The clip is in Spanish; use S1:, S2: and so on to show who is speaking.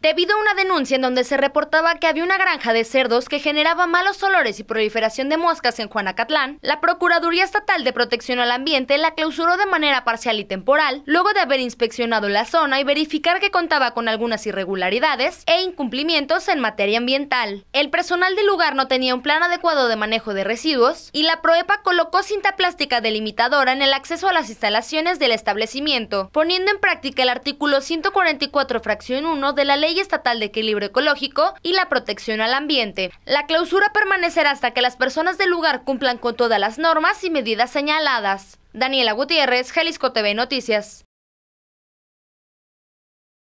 S1: debido a una denuncia en donde se reportaba que había una granja de cerdos que generaba malos olores y proliferación de moscas en Juanacatlán, la Procuraduría Estatal de Protección al Ambiente la clausuró de manera parcial y temporal, luego de haber inspeccionado la zona y verificar que contaba con algunas irregularidades e incumplimientos en materia ambiental. El personal del lugar no tenía un plan adecuado de manejo de residuos y la Proepa colocó cinta plástica delimitadora en el acceso a las instalaciones del establecimiento, poniendo en práctica el artículo 144 fracción 1 de la ley Ley Estatal de Equilibrio Ecológico y la Protección al Ambiente. La clausura permanecerá hasta que las personas del lugar cumplan con todas las normas y medidas señaladas. Daniela Gutiérrez, Jalisco TV Noticias.